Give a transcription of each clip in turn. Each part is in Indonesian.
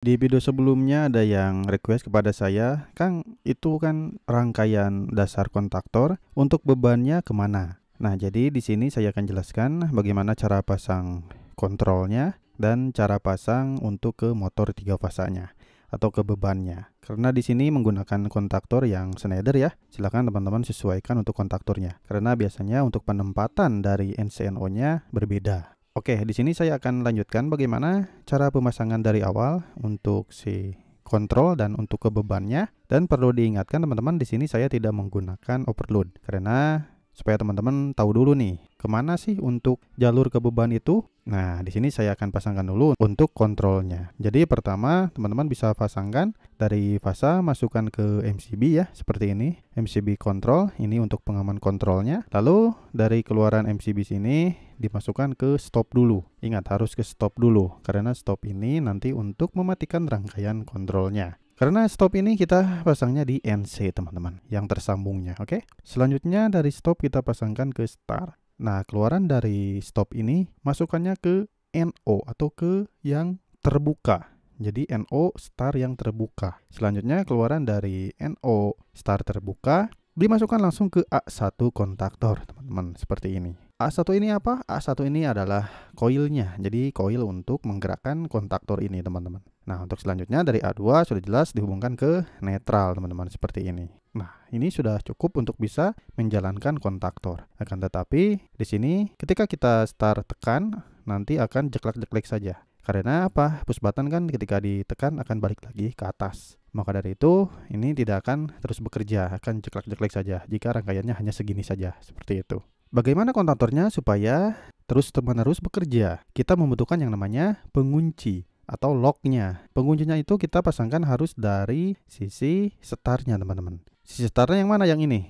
Di video sebelumnya ada yang request kepada saya, Kang itu kan rangkaian dasar kontaktor untuk bebannya kemana. Nah jadi di sini saya akan jelaskan bagaimana cara pasang kontrolnya dan cara pasang untuk ke motor tiga fasanya atau ke bebannya. Karena di sini menggunakan kontaktor yang Schneider ya, silakan teman-teman sesuaikan untuk kontaktornya. Karena biasanya untuk penempatan dari NCNO-nya berbeda. Oke, di sini saya akan lanjutkan bagaimana cara pemasangan dari awal untuk si kontrol dan untuk kebebannya. Dan perlu diingatkan teman-teman di sini saya tidak menggunakan overload karena supaya teman-teman tahu dulu nih kemana sih untuk jalur kebeban itu. Nah, di sini saya akan pasangkan dulu untuk kontrolnya. Jadi pertama teman-teman bisa pasangkan dari fasa masukkan ke MCB ya seperti ini. MCB kontrol ini untuk pengaman kontrolnya. Lalu dari keluaran MCB sini dimasukkan ke stop dulu. Ingat harus ke stop dulu karena stop ini nanti untuk mematikan rangkaian kontrolnya. Karena stop ini kita pasangnya di NC teman-teman, yang tersambungnya, oke? Okay? Selanjutnya dari stop kita pasangkan ke start. Nah, keluaran dari stop ini masukkannya ke NO atau ke yang terbuka. Jadi NO star yang terbuka. Selanjutnya keluaran dari NO star terbuka dimasukkan langsung ke A1 kontaktor, teman-teman, seperti ini. A1 ini apa? A1 ini adalah koilnya. Jadi koil untuk menggerakkan kontaktor ini, teman-teman. Nah, untuk selanjutnya dari A2 sudah jelas dihubungkan ke netral, teman-teman, seperti ini. Nah, ini sudah cukup untuk bisa menjalankan kontaktor. Akan tetapi, di sini ketika kita start tekan, nanti akan jeklek jeklek saja. Karena apa? Push button kan ketika ditekan akan balik lagi ke atas. Maka dari itu, ini tidak akan terus bekerja, akan jeklek jeklek saja jika rangkaiannya hanya segini saja, seperti itu. Bagaimana kontaktornya supaya terus menerus bekerja? Kita membutuhkan yang namanya pengunci atau locknya. Penguncinya itu kita pasangkan harus dari sisi setarnya teman-teman. Sisi setarnya yang mana? Yang ini,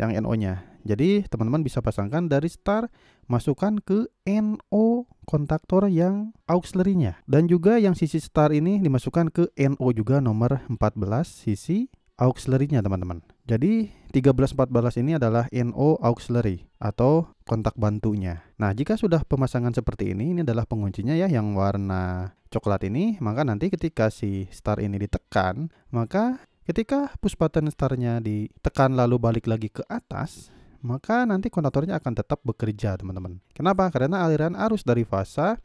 yang NO-nya. Jadi teman-teman bisa pasangkan dari start masukkan ke NO kontaktor yang auxiliary-nya. Dan juga yang sisi start ini dimasukkan ke NO juga nomor 14 sisi auxiliary-nya teman-teman. Jadi 1314 ini adalah NO auxiliary atau kontak bantunya. Nah, jika sudah pemasangan seperti ini, ini adalah penguncinya ya yang warna coklat ini, maka nanti ketika si star ini ditekan, maka ketika push button startnya ditekan lalu balik lagi ke atas, maka nanti kontaktornya akan tetap bekerja, teman-teman. Kenapa? Karena aliran arus dari fasa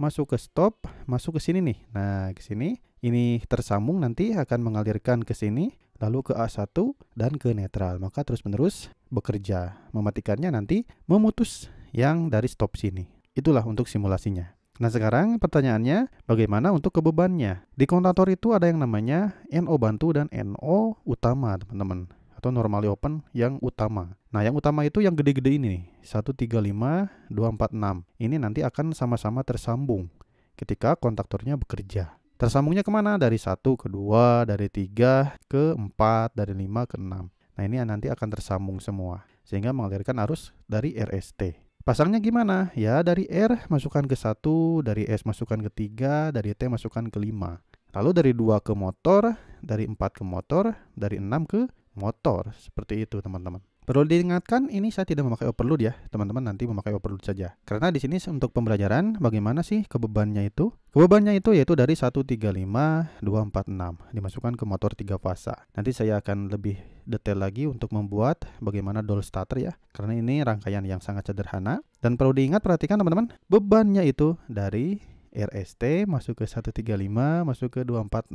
masuk ke stop, masuk ke sini nih. Nah, ke sini ini tersambung nanti akan mengalirkan ke sini lalu ke A1 dan ke netral. Maka terus-menerus bekerja. Mematikannya nanti memutus yang dari stop sini. Itulah untuk simulasinya. Nah sekarang pertanyaannya bagaimana untuk kebebannya? Di kontator itu ada yang namanya NO bantu dan NO utama teman-teman atau normally open yang utama. Nah, yang utama itu yang gede-gede ini, 135, 246. Ini nanti akan sama-sama tersambung ketika kontaktornya bekerja. Tersambungnya kemana? Dari satu ke 2, dari tiga ke empat dari lima ke enam Nah ini nanti akan tersambung semua, sehingga mengalirkan arus dari RST. Pasangnya gimana? Ya dari R masukkan ke satu dari S masukkan ke tiga dari T masukkan ke lima Lalu dari dua ke motor, dari empat ke motor, dari enam ke motor. Seperti itu teman-teman. Perlu diingatkan, ini saya tidak memakai overload ya, teman-teman nanti memakai overload saja. Karena di sini untuk pembelajaran bagaimana sih kebebannya itu? Kebebannya itu yaitu dari 135246 dimasukkan ke motor 3 fasa. Nanti saya akan lebih detail lagi untuk membuat bagaimana doll starter ya. Karena ini rangkaian yang sangat sederhana dan perlu diingat perhatikan teman-teman, bebannya itu dari RST masuk ke 135 masuk ke 246.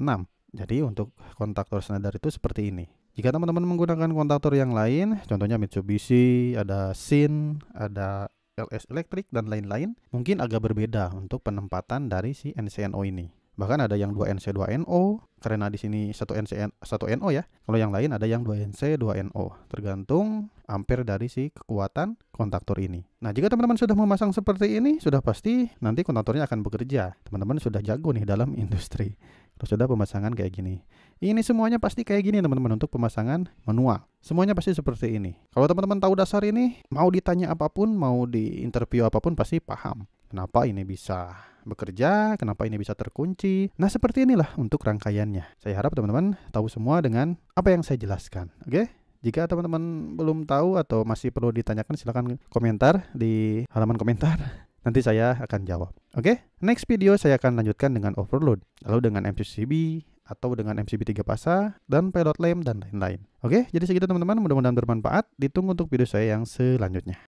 Jadi untuk kontaktor standar itu seperti ini. Jika teman-teman menggunakan kontaktor yang lain, contohnya Mitsubishi, ada SIN, ada LS Electric, dan lain-lain, mungkin agak berbeda untuk penempatan dari si NCNO ini. Bahkan ada yang 2 NC 2 NO karena di sini satu NC 1 NO ya. Kalau yang lain ada yang 2 NC 2 NO tergantung ampere dari si kekuatan kontaktor ini. Nah, jika teman-teman sudah memasang seperti ini, sudah pasti nanti kontaktornya akan bekerja. Teman-teman sudah jago nih dalam industri. Terus ada pemasangan kayak gini. Ini semuanya pasti kayak gini teman-teman untuk pemasangan manual. Semuanya pasti seperti ini. Kalau teman-teman tahu dasar ini, mau ditanya apapun, mau di interview apapun pasti paham. Kenapa ini bisa bekerja, kenapa ini bisa terkunci. Nah, seperti inilah untuk rangkaiannya. Saya harap teman-teman tahu semua dengan apa yang saya jelaskan. Oke? Okay? Jika teman-teman belum tahu atau masih perlu ditanyakan, silahkan komentar di halaman komentar. Nanti saya akan jawab. Oke, okay? next video saya akan lanjutkan dengan overload, lalu dengan MCCB, atau dengan MCB 3 pasa, dan payload lem, dan lain-lain. Oke, okay? jadi segitu teman-teman, mudah-mudahan bermanfaat. Ditunggu untuk video saya yang selanjutnya.